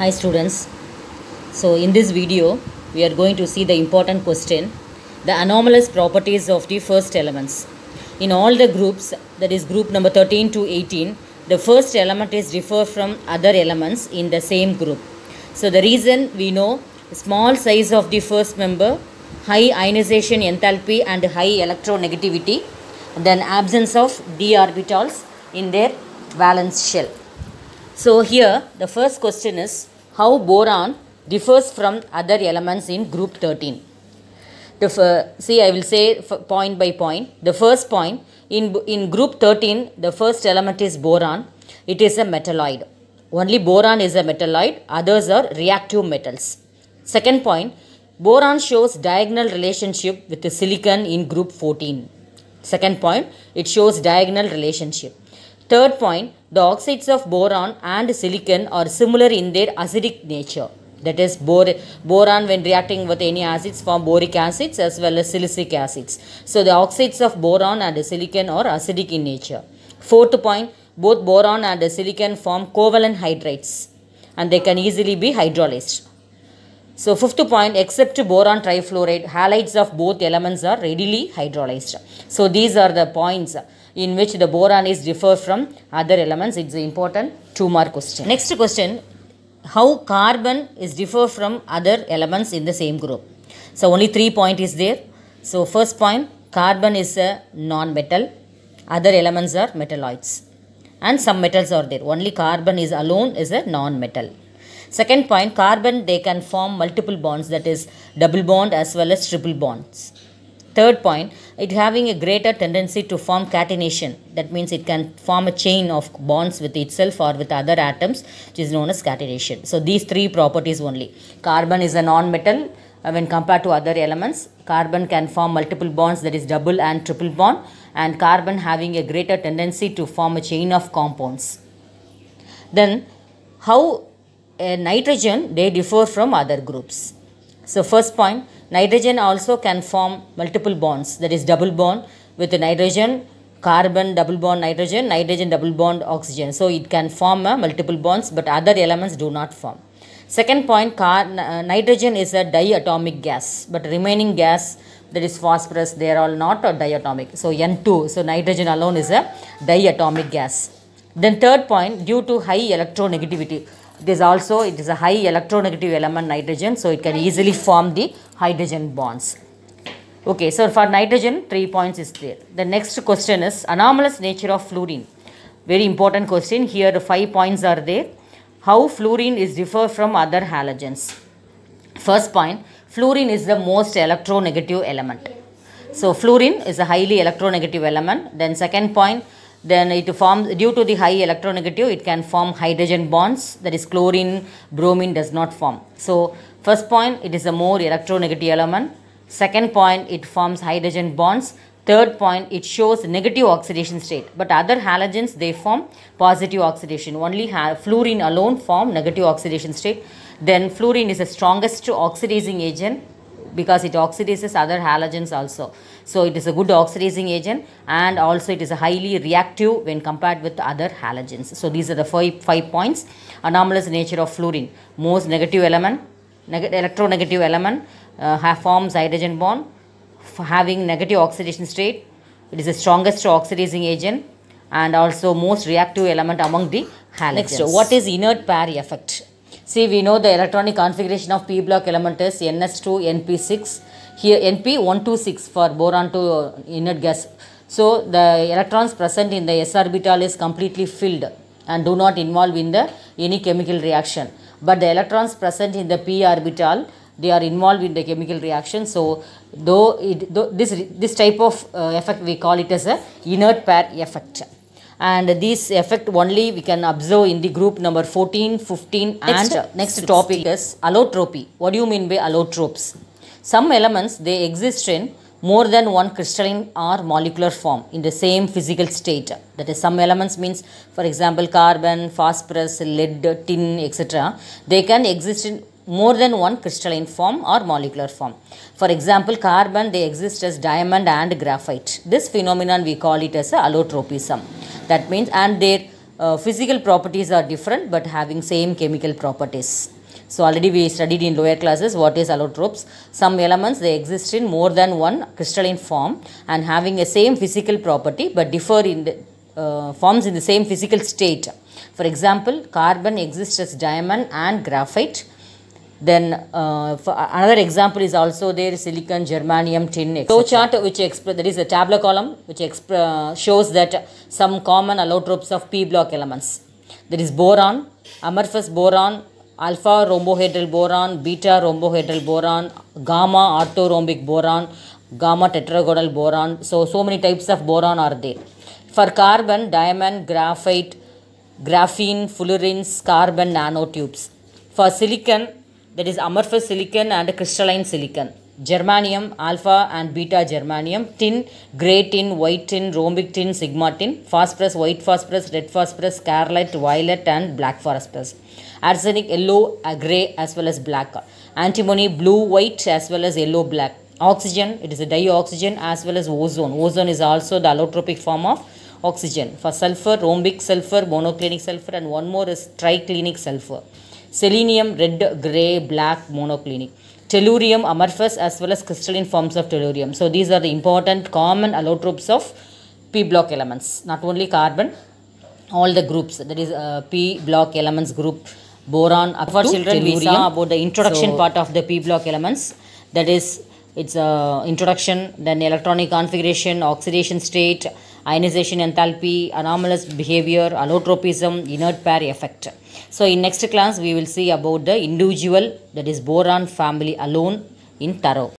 hi students so in this video we are going to see the important question the anomalous properties of the first elements in all the groups that is group number 13 to 18 the first element is differ from other elements in the same group so the reason we know small size of the first member high ionization enthalpy and high electronegativity then absence of d orbitals in their valence shell so here the first question is how boron differs from other elements in group 13. The see I will say point by point. The first point in, in group 13 the first element is boron. It is a metalloid. Only boron is a metalloid. Others are reactive metals. Second point boron shows diagonal relationship with the silicon in group 14. Second point it shows diagonal relationship. Third point, the oxides of boron and silicon are similar in their acidic nature. That is, bor boron when reacting with any acids form boric acids as well as silicic acids. So, the oxides of boron and silicon are acidic in nature. Fourth point, both boron and silicon form covalent hydrates and they can easily be hydrolyzed. So fifth point, except boron trifluoride, halides of both elements are readily hydrolyzed. So these are the points in which the boron is differ from other elements. It's an important two mark question. Next question, how carbon is differ from other elements in the same group. So only three point is there. So first point, carbon is a non-metal. Other elements are metalloids. And some metals are there. Only carbon is alone is a non-metal. Second point, carbon they can form multiple bonds that is double bond as well as triple bonds. Third point, it having a greater tendency to form catenation. That means it can form a chain of bonds with itself or with other atoms, which is known as catenation. So these three properties only. Carbon is a non-metal uh, when compared to other elements. Carbon can form multiple bonds that is double and triple bond and carbon having a greater tendency to form a chain of compounds. Then how nitrogen they differ from other groups. So first point Nitrogen also can form multiple bonds that is double bond with nitrogen, carbon double bond nitrogen, nitrogen double bond oxygen. So it can form uh, multiple bonds but other elements do not form. Second point, car, uh, nitrogen is a diatomic gas but remaining gas that is phosphorus they are all not or diatomic. So N2, so nitrogen alone is a diatomic gas. Then third point, due to high electronegativity, it is also it is a high electronegative element nitrogen so it can easily form the hydrogen bonds okay so for nitrogen three points is there the next question is anomalous nature of fluorine very important question here five points are there how fluorine is differ from other halogens first point fluorine is the most electronegative element so fluorine is a highly electronegative element then second point then it forms due to the high electronegative it can form hydrogen bonds that is chlorine bromine does not form so first point it is a more electronegative element second point it forms hydrogen bonds third point it shows negative oxidation state but other halogens they form positive oxidation only fluorine alone form negative oxidation state then fluorine is the strongest oxidizing agent because it oxidizes other halogens also so it is a good oxidizing agent and also it is a highly reactive when compared with other halogens. So these are the five, five points. Anomalous nature of fluorine. Most negative element, neg electronegative element uh, have forms hydrogen bond having negative oxidation state. It is the strongest oxidizing agent and also most reactive element among the halogens. Next, what is inert pair effect? See, we know the electronic configuration of P block element is NS2, NP6, here NP126 for boron to inert gas. So, the electrons present in the s orbital is completely filled and do not involve in the any chemical reaction. But the electrons present in the p orbital, they are involved in the chemical reaction. So, though, it, though this, this type of uh, effect we call it as a inert pair effect and this effect only we can observe in the group number 14, 15 and next, next topic is allotropy. What do you mean by allotropes? Some elements they exist in more than one crystalline or molecular form in the same physical state. That is some elements means for example carbon, phosphorus, lead, tin etc. They can exist in more than one crystalline form or molecular form. For example, carbon, they exist as diamond and graphite. This phenomenon we call it as allotropism. That means, and their uh, physical properties are different but having same chemical properties. So already we studied in lower classes what is allotropes. Some elements they exist in more than one crystalline form and having a same physical property but differ in the uh, forms in the same physical state. For example, carbon exists as diamond and graphite then uh, another example is also there silicon, germanium, tin. Etc. Flow chart which there is a tabular column which uh, shows that some common allotropes of p block elements. There is boron, amorphous boron, alpha rhombohedral boron, beta rhombohedral boron, gamma orthorhombic boron, gamma tetragonal boron. So so many types of boron are there. For carbon, diamond, graphite, graphene, fullerenes, carbon nanotubes. For silicon, that is amorphous silicon and crystalline silicon. Germanium, alpha and beta germanium, tin, grey tin, white tin, rhombic tin, sigma tin, phosphorus, white phosphorus, red phosphorus, scarlet, violet and black phosphorus. Arsenic, yellow, uh, grey as well as black. Antimony, blue, white as well as yellow, black. Oxygen, it is a dioxygen as well as ozone. Ozone is also the allotropic form of oxygen. For sulfur, rhombic sulfur, monoclinic sulfur and one more is triclinic sulfur selenium red, grey, black, monoclinic. Tellurium amorphous as well as crystalline forms of tellurium. So these are the important common allotropes of P block elements. Not only carbon, all the groups that is uh, P block elements group boron up for children tellurium. we saw about the introduction so, part of the P block elements that is it's uh, introduction then electronic configuration oxidation state ionization enthalpy, anomalous behavior, allotropism, inert pair effect. So in next class we will see about the individual that is boron family alone in Taro.